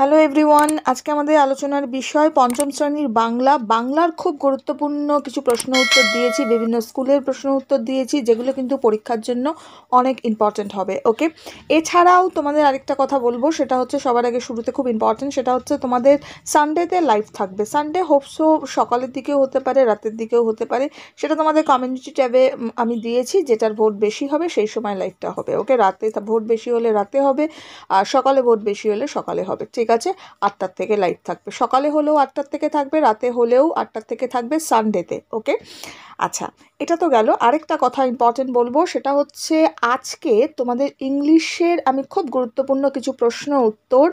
hello everyone আজকে আমাদের আলোচনার বিষয় পঞ্চম শ্রেণীর বাংলা বাংলার খুব গুরুত্বপূর্ণ কিছু প্রশ্ন উত্তর দিয়েছি বিভিন্ন স্কুলের প্রশ্ন উত্তর দিয়েছি যেগুলো কিন্তু পরীক্ষার জন্য অনেক ইম্পর্টেন্ট হবে ওকে এছাড়াও তোমাদের আরেকটা কথা বলবো সেটা হচ্ছে সবার আগে শুরুতে খুব ইম্পর্টেন্ট সেটা হচ্ছে তোমাদের সানডেতে লাইভ থাকবে সানডে হোপসো সকালের দিকেও হতে পারে রাতের দিকেও হতে পারে সেটা তোমাদের কমিউনিটি ট্যাবে আমি দিয়েছি যেটার ভোট বেশি হবে সেই সময় লাইভটা হবে ওকে রাতে ভোট বেশি হলে রাতে হবে আর সকালে ভোট বেশি হলে সকালে হবে ঠিক ঠিক আছে আটটার থেকে লাইভ থাকবে সকালে হলেও আটটার থেকে থাকবে রাতে হলেও আটটার থেকে থাকবে সানডেতে ওকে আচ্ছা এটা তো গেল আরেকটা কথা ইম্পর্টেন্ট বলবো সেটা হচ্ছে আজকে তোমাদের ইংলিশের আমি খুব গুরুত্বপূর্ণ কিছু প্রশ্ন উত্তর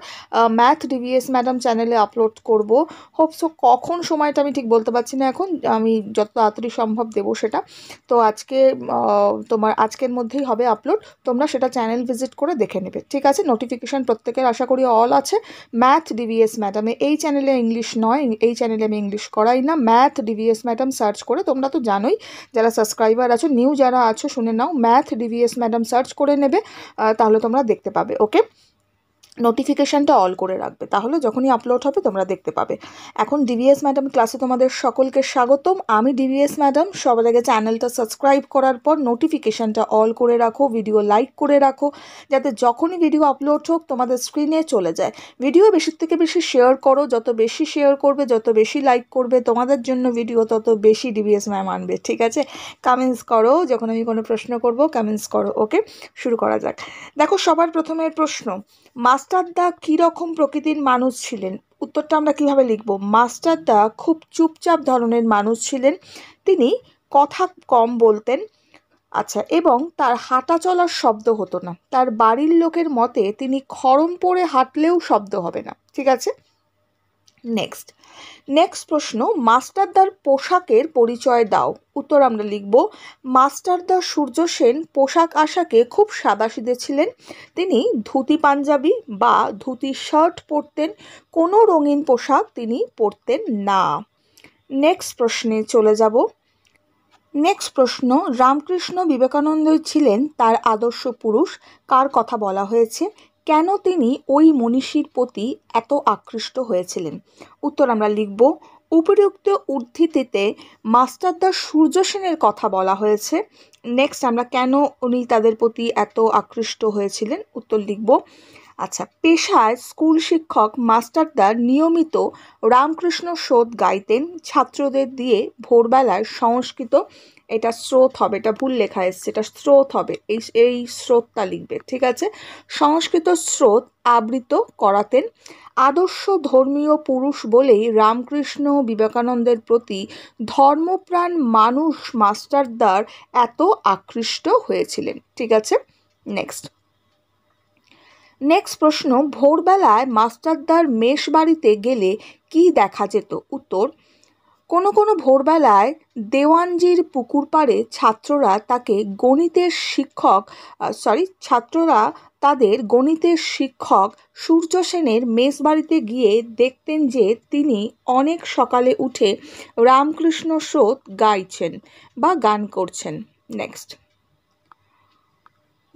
ম্যাথ ডিভিএস ম্যাডাম চ্যানেলে আপলোড করব হোপসো কখন সময়টা আমি ঠিক বলতে পারছি না এখন আমি যত তাড়াতাড়ি সম্ভব দেব সেটা তো আজকে তোমার আজকের মধ্যেই হবে আপলোড তোমরা সেটা চ্যানেল ভিজিট করে দেখে নেবে ঠিক আছে নোটিফিকেশান প্রত্যেকের আশা করি অল আছে ম্যাথ ডিভিএস ম্যাডামে এই চ্যানেলে ইংলিশ নয় এই চ্যানেলে আমি ইংলিশ করাই না ম্যাথ ডিভিএস ম্যাডাম সার্চ করে তোমরা তো জানোই যারা সাবস্ক্রাইবার আছো নিউ যারা আছো শুনে নাও ম্যাথ ডিভিএস ম্যাডাম সার্চ করে নেবে তাহলে তোমরা দেখতে পাবে ওকে নোটিফিকেশানটা অল করে রাখবে তাহলে যখনই আপলোড হবে তোমরা দেখতে পাবে এখন ডিভিএস ম্যাডাম ক্লাসে তোমাদের সকলকে স্বাগতম আমি ডিভিএস ম্যাডাম সবার আগে চ্যানেলটা সাবস্ক্রাইব করার পর নোটিফিকেশানটা অল করে রাখো ভিডিও লাইক করে রাখো যাতে যখনই ভিডিও আপলোড হোক তোমাদের স্ক্রিনে চলে যায় ভিডিও বেশি থেকে বেশি শেয়ার করো যত বেশি শেয়ার করবে যত বেশি লাইক করবে তোমাদের জন্য ভিডিও তত বেশি ডিভিএস ম্যাম আনবে ঠিক আছে কামেন্টস করো যখন আমি কোনো প্রশ্ন করব কামেন্টস করো ওকে শুরু করা যাক দেখো সবার প্রথমের প্রশ্ন মাস মাস্টার দা কীরকম প্রকৃতির মানুষ ছিলেন উত্তরটা আমরা কিভাবে লিখব মাস্টার দা খুব চুপচাপ ধরনের মানুষ ছিলেন তিনি কথা কম বলতেন আচ্ছা এবং তার হাঁটা চলার শব্দ হতো না তার বাড়ির লোকের মতে তিনি খরম পরে হাঁটলেও শব্দ হবে না ঠিক আছে নেক্সট নেক্সট প্রশ্ন মাস্টারদার পোশাকের পরিচয় দাও উত্তর আমরা লিখব মাস্টারদা সূর্য সেন পোশাক আশাকে খুব সাদাসিদে ছিলেন তিনি ধুতি পাঞ্জাবি বা ধুতি শার্ট পরতেন কোনো রঙিন পোশাক তিনি পরতেন না নেক্সট প্রশ্নে চলে যাব নেক্সট প্রশ্ন রামকৃষ্ণ বিবেকানন্দ ছিলেন তার আদর্শ পুরুষ কার কথা বলা হয়েছে কেন তিনি ওই মনীষীর প্রতি এত আকৃষ্ট হয়েছিলেন উত্তর আমরা লিখব উপরিউক্ত উদ্ধৃতিতে মাস্টারদা সূর্য সেনের কথা বলা হয়েছে নেক্সট আমরা কেন উনি তাদের প্রতি এত আকৃষ্ট হয়েছিলেন উত্তর লিখব আচ্ছা পেশায় স্কুল শিক্ষক মাস্টারদার নিয়মিত রামকৃষ্ণ শোধ গাইতেন ছাত্রদের দিয়ে ভোরবেলায় সংস্কৃত এটা স্রোত হবে এটা ভুল লেখা এসছে এটা স্রোত হবে এই এই স্রোতটা লিখবে ঠিক আছে সংস্কৃত স্রোত আবৃত করাতেন আদর্শ ধর্মীয় পুরুষ বলেই রামকৃষ্ণ বিবেকানন্দের প্রতি ধর্মপ্রাণ মানুষ মাস্টারদার এত আকৃষ্ট হয়েছিলেন ঠিক আছে নেক্সট নেক্সট প্রশ্ন ভোরবেলায় মাস্টারদার মেষ বাড়িতে গেলে কি দেখা যেত উত্তর কোনো কোনো ভোরবেলায় দেওয়ানজির পুকুর পাড়ে ছাত্ররা তাকে গণিতের শিক্ষক সরি ছাত্ররা তাদের গণিতের শিক্ষক সূর্য সেনের মেস বাড়িতে গিয়ে দেখতেন যে তিনি অনেক সকালে উঠে রামকৃষ্ণ স্রোত গাইছেন বা গান করছেন নেক্সট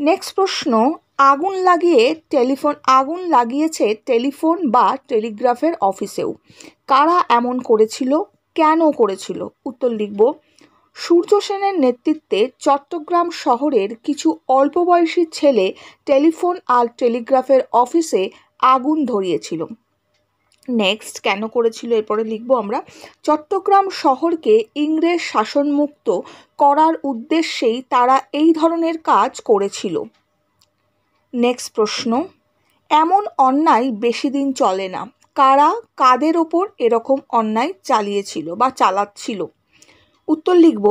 নেক্সট প্রশ্ন আগুন লাগিয়ে টেলিফোন আগুন লাগিয়েছে টেলিফোন বা টেলিগ্রাফের অফিসেও কারা এমন করেছিল কেন করেছিল উত্তর লিখব সূর্য সেনের নেতৃত্বে চট্টগ্রাম শহরের কিছু অল্প বয়সী ছেলে টেলিফোন আর টেলিগ্রাফের অফিসে আগুন ধরিয়েছিল নেক্সট কেন করেছিল এরপরে লিখব আমরা চট্টগ্রাম শহরকে ইংরেজ শাসনমুক্ত করার উদ্দেশ্যেই তারা এই ধরনের কাজ করেছিল নেক্সট প্রশ্ন এমন অন্যায় বেশি দিন চলে না কারা কাদের ওপর এরকম অন্যায় চালিয়েছিল বা চালাচ্ছিল উত্তর লিখব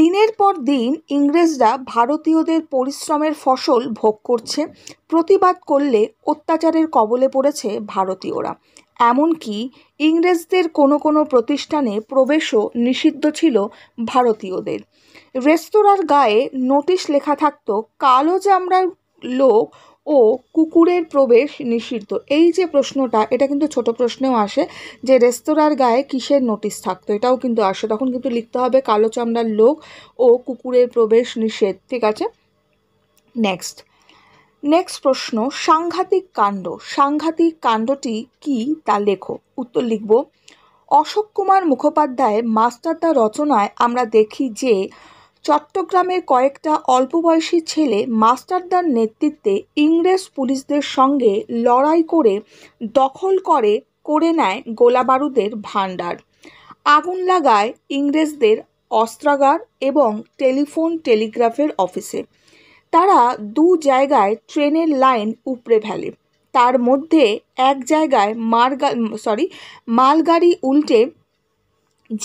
দিনের পর দিন ইংরেজরা ভারতীয়দের পরিশ্রমের ফসল ভোগ করছে প্রতিবাদ করলে অত্যাচারের কবলে পড়েছে ভারতীয়রা এমনকি ইংরেজদের কোনো কোনো প্রতিষ্ঠানে প্রবেশও নিষিদ্ধ ছিল ভারতীয়দের রেস্তোরাঁর গায়ে নোটিশ লেখা থাকতো কালো চামড়ার লোক ও কুকুরের প্রবেশ নিষিদ্ধ এই যে প্রশ্নটা এটা কিন্তু ছোট প্রশ্নেও আসে যে রেস্তোরাঁর গায়ে কিসের নোটিশ থাকতো এটাও কিন্তু আসে তখন কিন্তু লিখতে হবে কালো চামড়ার লোক ও কুকুরের প্রবেশ নিষেধ ঠিক আছে নেক্সট নেক্সট প্রশ্ন সাংঘাতিক কাণ্ড সাংঘাতিক কাণ্ডটি কি তা লেখো উত্তর লিখব অশোক কুমার মুখোপাধ্যায়ের মাস্টারদা রচনায় আমরা দেখি যে চট্টগ্রামের কয়েকটা অল্প বয়সী ছেলে মাস্টারদার নেতৃত্বে ইংরেজ পুলিশদের সঙ্গে লড়াই করে দখল করে করে নেয় গোলাবারুদের ভাণ্ডার আগুন লাগায় ইংরেজদের অস্ত্রাগার এবং টেলিফোন টেলিগ্রাফের অফিসে তারা দু জায়গায় ট্রেনের লাইন উপড়ে ফেলে তার মধ্যে এক জায়গায় মারগা সরি মালগাড়ি উল্টে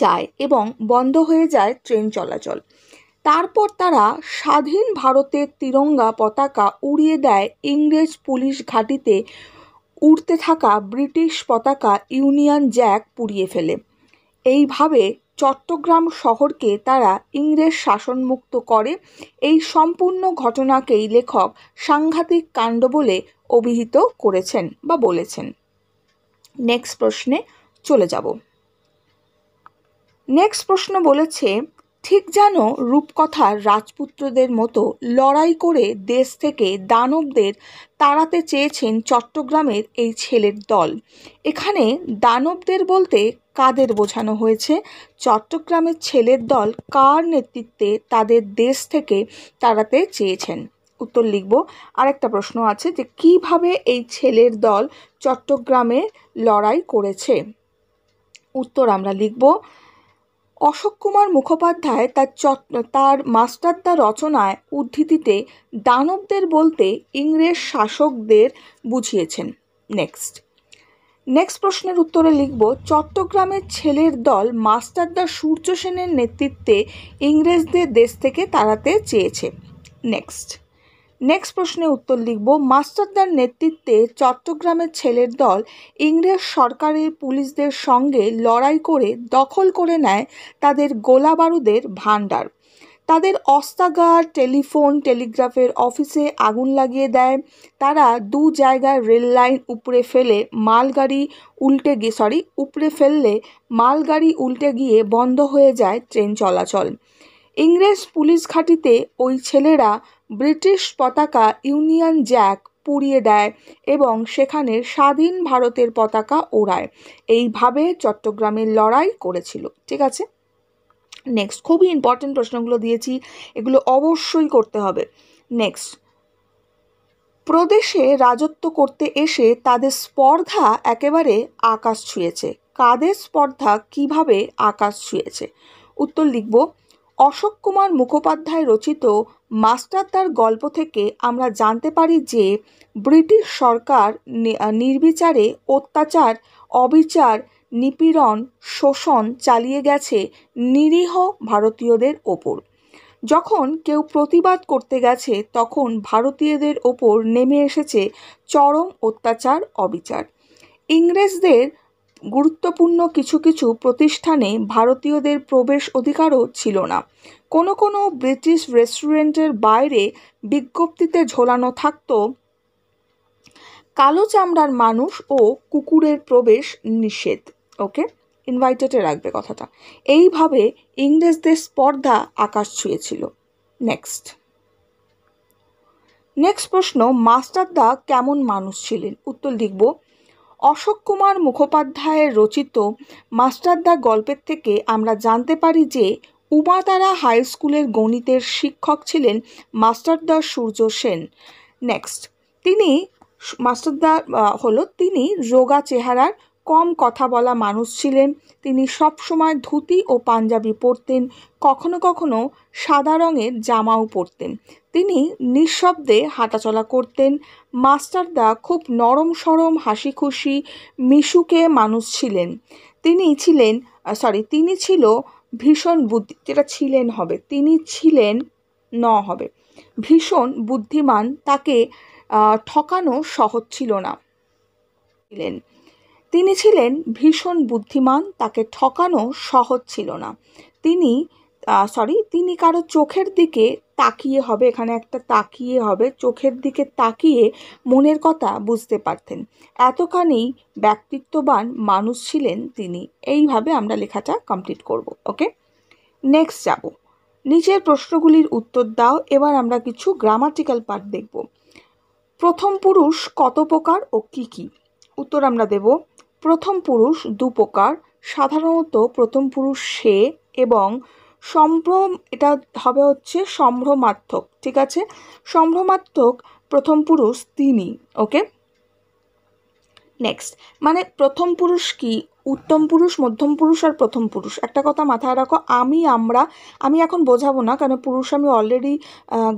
যায় এবং বন্ধ হয়ে যায় ট্রেন চলাচল তারপর তারা স্বাধীন ভারতের তিরঙ্গা পতাকা উড়িয়ে দেয় ইংরেজ পুলিশ ঘাঁটিতে উড়তে থাকা ব্রিটিশ পতাকা ইউনিয়ন জ্যাক পুড়িয়ে ফেলে এইভাবে চট্টগ্রাম শহরকে তারা ইংরেজ শাসনমুক্ত করে এই সম্পূর্ণ ঘটনাকেই লেখক সাংঘাতিক কাণ্ড বলে অভিহিত করেছেন বা বলেছেন নেক্সট প্রশ্নে চলে যাব নেক্সট প্রশ্ন বলেছে ঠিক যেন রূপকথার রাজপুত্রদের মতো লড়াই করে দেশ থেকে দানবদের তাড়াতে চেয়েছেন চট্টগ্রামের এই ছেলের দল এখানে দানবদের বলতে কাদের বোঝানো হয়েছে চট্টগ্রামের ছেলের দল কার নেতৃত্বে তাদের দেশ থেকে তাড়াতে চেয়েছেন উত্তর লিখব একটা প্রশ্ন আছে যে কিভাবে এই ছেলের দল চট্টগ্রামে লড়াই করেছে উত্তর আমরা লিখব অশোক কুমার মুখোপাধ্যায় তার তার মাস্টারদা রচনায় উদ্ধৃতিতে দানবদের বলতে ইংরেজ শাসকদের বুঝিয়েছেন নেক্সট নেক্সট প্রশ্নের উত্তরে লিখব চট্টগ্রামের ছেলের দল মাস্টারদা সূর্য সেনের নেতৃত্বে ইংরেজদের দেশ থেকে তাড়াতে চেয়েছে নেক্সট নেক্সট প্রশ্নে উত্তর লিখব মাস্টারদার নেতৃত্বে চট্টগ্রামের ছেলের দল ইংরেজ সরকারের পুলিশদের সঙ্গে লড়াই করে দখল করে নেয় তাদের গোলা বারুদের ভাণ্ডার তাদের অস্তাগার টেলিফোন টেলিগ্রাফের অফিসে আগুন লাগিয়ে দেয় তারা দু জায়গায় রেল লাইন উপড়ে ফেলে মালগাড়ি উল্টে গিয়ে সরি উপড়ে ফেললে মালগাড়ি উল্টে গিয়ে বন্ধ হয়ে যায় ট্রেন চলাচল ইংরেজ পুলিশ ঘাঁটিতে ওই ছেলেরা ব্রিটিশ পতাকা ইউনিয়ন জ্যাক পুড়িয়ে দেয় এবং সেখানে স্বাধীন ভারতের পতাকা ওড়ায় এইভাবে চট্টগ্রামের লড়াই করেছিল ঠিক আছে নেক্সট খুবই ইম্পর্টেন্ট প্রশ্নগুলো দিয়েছি এগুলো অবশ্যই করতে হবে নেক্সট প্রদেশে রাজত্ব করতে এসে তাদের স্পর্ধা একেবারে আকাশ ছুঁয়েছে কাদের স্পর্ধা কিভাবে আকাশ ছুঁয়েছে উত্তর লিখব অশোক কুমার মুখোপাধ্যায় রচিত মাস্টারদার গল্প থেকে আমরা জানতে পারি যে ব্রিটিশ সরকার নির্বিচারে অত্যাচার অবিচার নিপীড়ন শোষণ চালিয়ে গেছে নিরীহ ভারতীয়দের ওপর যখন কেউ প্রতিবাদ করতে গেছে তখন ভারতীয়দের ওপর নেমে এসেছে চরম অত্যাচার অবিচার ইংরেজদের গুরুত্বপূর্ণ কিছু কিছু প্রতিষ্ঠানে ভারতীয়দের প্রবেশ অধিকারও ছিল না কোনো কোনো ব্রিটিশ রেস্টুরেন্টের বাইরে বিজ্ঞপ্তিতে ঝোলানো থাকত কালো চামড়ার মানুষ ও কুকুরের প্রবেশ নিষেধ ওকে ইনভাইটেডে রাখবে কথাটা এইভাবে ইংরেজদের স্পর্ধা আকাশ ছুঁয়েছিল নেক্সট নেক্সট প্রশ্ন মাস্টারদা কেমন মানুষ ছিলেন উত্তর লিখব অশোক কুমার মুখোপাধ্যায়ের রচিত মাস্টারদা গল্পের থেকে আমরা জানতে পারি যে উমাতারা হাই স্কুলের গণিতের শিক্ষক ছিলেন মাস্টারদা সূর্য সেন নেক্সট তিনি মাস্টারদা হলো তিনি রোগা চেহারার কম কথা বলা মানুষ ছিলেন তিনি সবসময় ধুতি ও পাঞ্জাবি পরতেন কখনো কখনো সাদা রঙের জামাও পরতেন তিনি নিঃশব্দে হাঁটাচলা করতেন মাস্টারদা খুব নরম সরম হাসি খুশি মিশুকে মানুষ ছিলেন তিনি ছিলেন সরি তিনি ছিল ভীষণ বুদ্ধি যেটা ছিলেন হবে তিনি ছিলেন ন হবে ভীষণ বুদ্ধিমান তাকে ঠকানো সহজ ছিল না ছিলেন তিনি ছিলেন ভীষণ বুদ্ধিমান তাকে ঠকানো সহজ ছিল না তিনি সরি তিনি কারো চোখের দিকে তাকিয়ে হবে এখানে একটা তাকিয়ে হবে চোখের দিকে তাকিয়ে মনের কথা বুঝতে পারতেন এতখানি ব্যক্তিত্ববান মানুষ ছিলেন তিনি এইভাবে আমরা লেখাটা কমপ্লিট করব ওকে নেক্সট যাব নিচের প্রশ্নগুলির উত্তর দাও এবার আমরা কিছু গ্রামাটিক্যাল পার্ট দেখব প্রথম পুরুষ কত প্রকার ও কি কি উত্তর আমরা দেব প্রথম পুরুষ দু প্রকার সাধারণত প্রথম পুরুষ সে এবং সম্ভ্রম এটা হবে হচ্ছে সম্ভ্রমাত্মক ঠিক আছে সম্ভ্রমাত্মক প্রথম পুরুষ তিনি ওকে নেক্সট মানে প্রথম পুরুষ কি উত্তম পুরুষ মধ্যম পুরুষ আর প্রথম পুরুষ একটা কথা মাথায় রাখো আমি আমরা আমি এখন বোঝাবো না কারণ পুরুষ আমি অলরেডি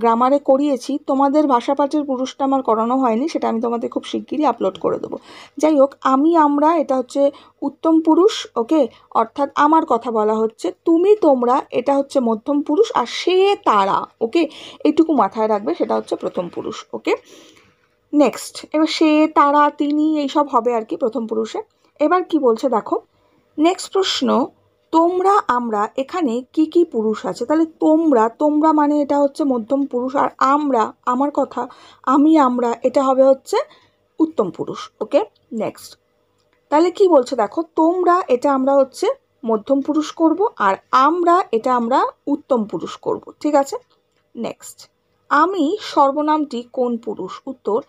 গ্রামারে করিয়েছি তোমাদের ভাষা পুরুষটা আমার করানো হয়নি সেটা আমি তোমাদের খুব শিগগিরই আপলোড করে দেবো যাই হোক আমি আমরা এটা হচ্ছে উত্তম পুরুষ ওকে অর্থাৎ আমার কথা বলা হচ্ছে তুমি তোমরা এটা হচ্ছে মধ্যম পুরুষ আর সে তারা ওকে এইটুকু মাথায় রাখবে সেটা হচ্ছে প্রথম পুরুষ ওকে নেক্সট এবার সে তারা তিনি এইসব হবে আর কি প্রথম পুরুষে এবার কি বলছে দেখো নেক্সট প্রশ্ন তোমরা আমরা এখানে কি কি পুরুষ আছে তাহলে তোমরা তোমরা মানে এটা হচ্ছে মধ্যম পুরুষ আর আমরা আমার কথা আমি আমরা এটা হবে হচ্ছে উত্তম পুরুষ ওকে নেক্সট তাহলে কি বলছে দেখো তোমরা এটা আমরা হচ্ছে মধ্যম পুরুষ করব আর আমরা এটা আমরা উত্তম পুরুষ করব ঠিক আছে নেক্সট আমি সর্বনামটি কোন পুরুষ উত্তর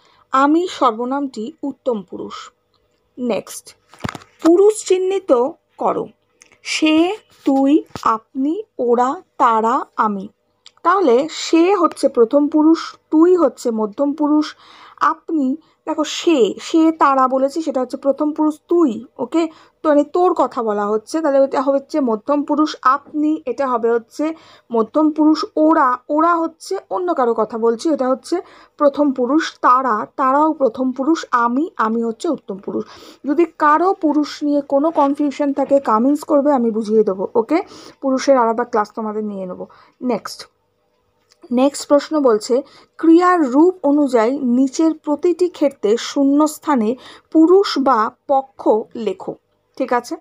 আমি সর্বনামটি উত্তম পুরুষ নেক্সট পুরুষ চিহ্নিত করো সে তুই আপনি ওরা তারা আমি তাহলে সে হচ্ছে প্রথম পুরুষ তুই হচ্ছে মধ্যম পুরুষ আপনি দেখো সে সে তারা বলেছি সেটা হচ্ছে প্রথম পুরুষ তুই ওকে তো মানে তোর কথা বলা হচ্ছে তাহলে এটা হচ্ছে মধ্যম পুরুষ আপনি এটা হবে হচ্ছে মধ্যম পুরুষ ওরা ওরা হচ্ছে অন্য কারো কথা বলছি এটা হচ্ছে প্রথম পুরুষ তারা তারাও প্রথম পুরুষ আমি আমি হচ্ছে উত্তম পুরুষ যদি কারো পুরুষ নিয়ে কোনো কনফিউশন থাকে কামিংস করবে আমি বুঝিয়ে দেবো ওকে পুরুষের আলাদা ক্লাস তোমাদের নিয়ে নেবো নেক্সট নেক্সট প্রশ্ন বলছে ক্রিয়ার রূপ অনুযায়ী নিচের প্রতিটি ক্ষেত্রে শূন্যস্থানে পুরুষ বা পক্ষ লেখো ঠিক আছে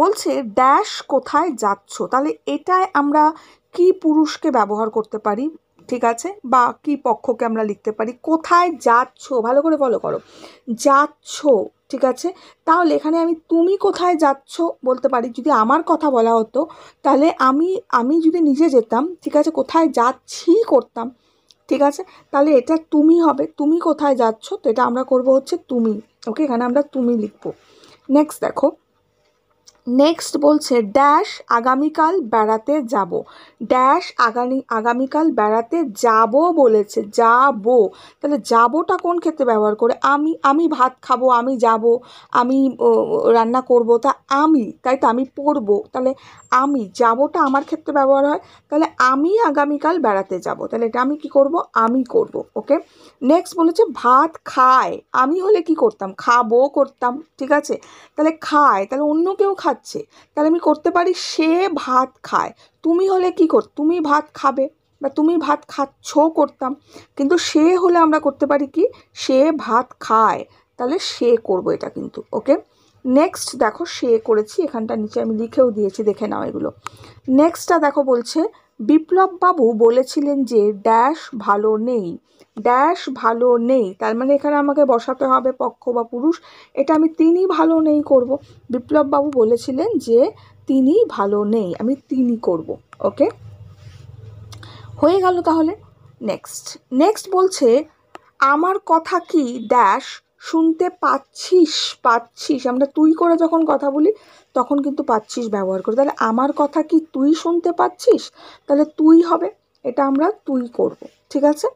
বলছে ড্যাশ কোথায় যাচ্ছ তাহলে এটায় আমরা কি পুরুষকে ব্যবহার করতে পারি ঠিক আছে বা কি পক্ষকে আমরা লিখতে পারি কোথায় যাচ্ছ ভালো করে ফলো করো যাচ্ছ ঠিক আছে তাহলে এখানে আমি তুমি কোথায় যাচ্ছ বলতে পারি যদি আমার কথা বলা হতো তাহলে আমি আমি যদি নিজে যেতাম ঠিক আছে কোথায় যাচ্ছি করতাম ঠিক আছে তাহলে এটা তুমি হবে তুমি কোথায় যাচ্ছ তো এটা আমরা করব হচ্ছে তুমি ওকে এখানে আমরা তুমি লিখবো নেক্সট দেখো নেক্সট বলছে ড্যাশ আগামীকাল বেড়াতে যাব ড্যাশ আগামী আগামীকাল বেড়াতে যাব বলেছে যাব তাহলে যাবটা কোন ক্ষেত্রে ব্যবহার করে আমি আমি ভাত খাবো আমি যাব আমি রান্না করব তা আমি তাই তো আমি পড়বো তাহলে আমি যাবটা আমার ক্ষেত্রে ব্যবহার হয় তাহলে আমি আগামীকাল বেড়াতে যাব তাহলে এটা আমি কি করব আমি করব ওকে নেক্সট বলেছে ভাত খায় আমি হলে কি করতাম খাবো করতাম ঠিক আছে তাহলে খায় তাহলে অন্য কেউ খা যাচ্ছে তাহলে আমি করতে পারি সে ভাত খায় তুমি হলে কি কর তুমি ভাত খাবে বা তুমি ভাত খাচ্ছ করতাম কিন্তু সে হলে আমরা করতে পারি কি সে ভাত খায় তাহলে সে করবো এটা কিন্তু ওকে নেক্সট দেখো সে করেছি এখানটা নিচে আমি লিখেও দিয়েছি দেখে নাও এগুলো নেক্সটটা দেখো বলছে বিপ্লব বাবু বলেছিলেন যে ড্যাশ ভালো নেই ড্যাশ ভালো নেই তার মানে এখানে আমাকে বসাতে হবে পক্ষ বা পুরুষ এটা আমি তিনি ভালো নেই করব বিপ্লববাবু বলেছিলেন যে তিনি ভালো নেই আমি তিনি করব ওকে হয়ে গেল তাহলে নেক্সট নেক্সট বলছে আমার কথা কি ড্যাশ শুনতে পাচ্ছিস পাচ্ছিস আমরা তুই করে যখন কথা বলি তখন কিন্তু পাচ্ছিস ব্যবহার করি তাহলে আমার কথা কি তুই শুনতে পাচ্ছিস তাহলে তুই হবে এটা আমরা তুই করব ঠিক আছে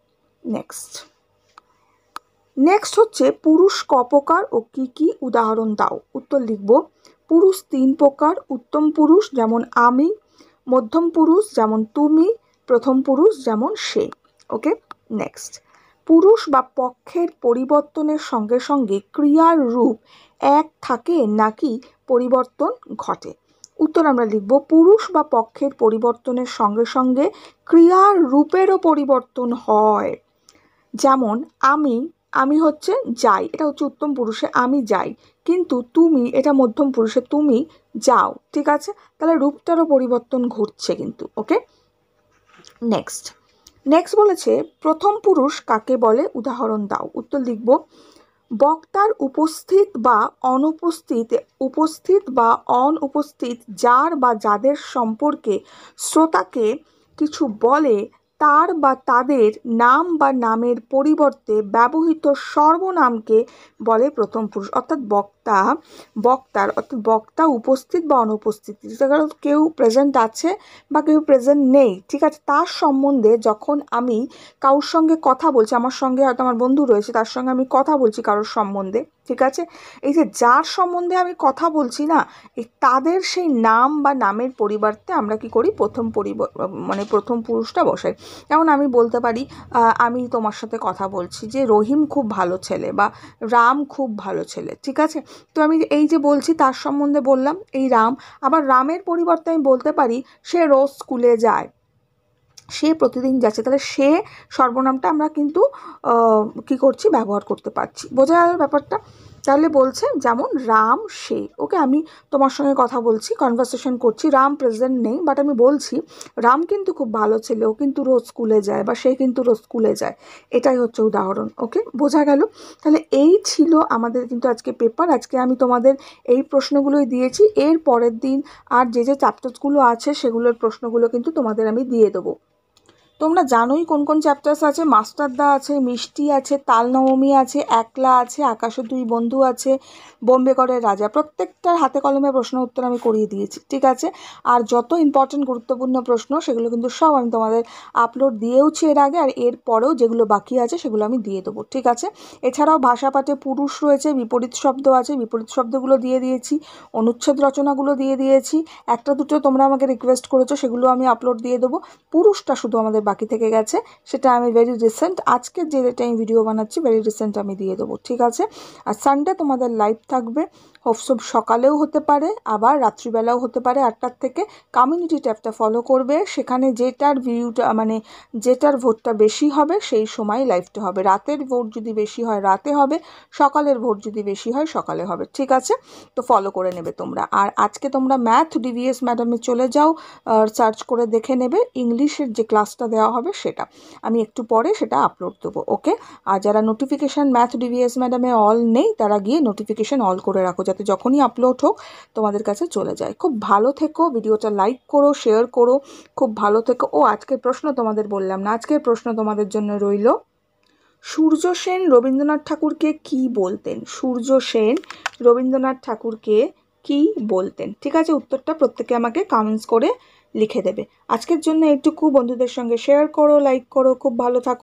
নেক্সট নেক্সট হচ্ছে পুরুষ ক প্রকার ও কি কি উদাহরণ দাও উত্তর লিখব পুরুষ তিন প্রকার উত্তম পুরুষ যেমন আমি মধ্যম পুরুষ যেমন তুমি প্রথম পুরুষ যেমন সে ওকে নেক্সট পুরুষ বা পক্ষের পরিবর্তনের সঙ্গে সঙ্গে ক্রিয়ার রূপ এক থাকে নাকি পরিবর্তন ঘটে উত্তর আমরা লিখব পুরুষ বা পক্ষের পরিবর্তনের সঙ্গে সঙ্গে ক্রিয়ার রূপেরও পরিবর্তন হয় যেমন আমি আমি হচ্ছে যাই এটা হচ্ছে উত্তম পুরুষে আমি যাই কিন্তু তুমি এটা মধ্যম পুরুষে তুমি যাও ঠিক আছে তাহলে রূপটারও পরিবর্তন ঘটছে কিন্তু ওকে নেক্সট নেক্সট বলেছে প্রথম পুরুষ কাকে বলে উদাহরণ দাও উত্তর লিখব বক্তার উপস্থিত বা অনুপস্থিত উপস্থিত বা অনুপস্থিত যার বা যাদের সম্পর্কে শ্রোতাকে কিছু বলে তার বা তাদের নাম বা নামের পরিবর্তে ব্যবহৃত সর্বনামকে বলে প্রথম পুরুষ অর্থাৎ বক্তা বক্তার অর্থাৎ বক্তা উপস্থিত বা অনুপস্থিত কেউ প্রেজেন্ট আছে বা কেউ প্রেজেন্ট নেই ঠিক আছে তার সম্বন্ধে যখন আমি কারোর সঙ্গে কথা বলছি আমার সঙ্গে হয়তো আমার বন্ধু রয়েছে তার সঙ্গে আমি কথা বলছি কারোর সম্বন্ধে ঠিক আছে এই যে যার সম্বন্ধে আমি কথা বলছি না এই তাদের সেই নাম বা নামের পরিবর্তে আমরা কি করি প্রথম পরিবার মানে প্রথম পুরুষটা বসাই যেমন আমি বলতে পারি আমি তোমার সাথে কথা বলছি যে রহিম খুব ভালো ছেলে বা রাম খুব ভালো ছেলে ঠিক আছে তো আমি এই যে বলছি তার সম্বন্ধে বললাম এই রাম আবার রামের পরিবর্তে আমি বলতে পারি সে রোজ স্কুলে যায় সে প্রতিদিন যাচ্ছে তাহলে সে সর্বনামটা আমরা কিন্তু কি করছি ব্যবহার করতে পারছি বোঝা গেল ব্যাপারটা তাহলে বলছে যেমন রাম সে ওকে আমি তোমার সঙ্গে কথা বলছি কনভারসেশন করছি রাম প্রেজেন্ট নেই বাট আমি বলছি রাম কিন্তু খুব ভালো ছেলে ও কিন্তু রোজ স্কুলে যায় বা সে কিন্তু রোজ স্কুলে যায় এটাই হচ্ছে উদাহরণ ওকে বোঝা গেল তাহলে এই ছিল আমাদের কিন্তু আজকে পেপার আজকে আমি তোমাদের এই প্রশ্নগুলোই দিয়েছি এর পরের দিন আর যে যে চ্যাপ্টারসগুলো আছে সেগুলোর প্রশ্নগুলো কিন্তু তোমাদের আমি দিয়ে দেবো তোমরা জানোই কোন কোন চ্যাপ্টার্স আছে মাস্টারদা আছে মিষ্টি আছে তাল নবমী আছে একলা আছে আকাশের দুই বন্ধু আছে বোম্বে করের রাজা প্রত্যেকটার হাতে কলমে প্রশ্ন উত্তর আমি করিয়ে দিয়েছি ঠিক আছে আর যত ইম্পর্টেন্ট গুরুত্বপূর্ণ প্রশ্ন সেগুলো কিন্তু সব আমি তোমাদের আপলোড দিয়েওছি এর আগে আর এর পরেও যেগুলো বাকি আছে সেগুলো আমি দিয়ে দেবো ঠিক আছে এছাড়াও ভাষাপাঠে পুরুষ রয়েছে বিপরীত শব্দ আছে বিপরীত শব্দগুলো দিয়ে দিয়েছি অনুচ্ছেদ রচনাগুলো দিয়ে দিয়েছি একটা দুটো তোমরা আমাকে রিকোয়েস্ট করেছো সেগুলো আমি আপলোড দিয়ে দেবো পুরুষটা শুধু আমাদের বাকি থেকে গেছে সেটা আমি ভেরি রিসেন্ট আজকে যে ডেটে আমি ভিডিও বানাচ্ছি ভেরি রিসেন্ট আমি দিয়ে দেবো ঠিক আছে আর সানডে তোমাদের লাইভ থাকবে সব সকালেও হতে পারে আবার রাত্রিবেলাও হতে পারে আটটার থেকে কমিউনিটি ট্যাবটা ফলো করবে সেখানে যেটার ভিউটা মানে যেটার ভোটটা বেশি হবে সেই সময় লাইভটা হবে রাতের ভোট যদি বেশি হয় রাতে হবে সকালের ভোট যদি বেশি হয় সকালে হবে ঠিক আছে তো ফলো করে নেবে তোমরা আর আজকে তোমরা ম্যাথ ডিভিএস ম্যাডামে চলে যাও সার্চ করে দেখে নেবে ইংলিশের যে ক্লাসটা দেওয়া হবে সেটা আমি একটু পরে সেটা আপলোড দেবো ওকে আর যারা নোটিফিকেশান ম্যাথ ডিভিএস ম্যাডামে অল নেই তারা গিয়ে নোটিফিকেশান অল করে রাখো যাতে যখনই আপলোড হোক তোমাদের কাছে চলে যায় খুব ভালো থেকো ভিডিওটা লাইক করো শেয়ার করো খুব ভালো থেকো ও আজকের প্রশ্ন তোমাদের বললাম না আজকের প্রশ্ন তোমাদের জন্য রইল সূর্য সেন রবীন্দ্রনাথ ঠাকুরকে কি বলতেন সূর্য সেন রবীন্দ্রনাথ ঠাকুরকে কি বলতেন ঠিক আছে উত্তরটা প্রত্যেকে আমাকে কমেন্টস করে লিখে দেবে আজকের জন্য এইটুকু বন্ধুদের সঙ্গে শেয়ার করো লাইক করো খুব ভালো থাকো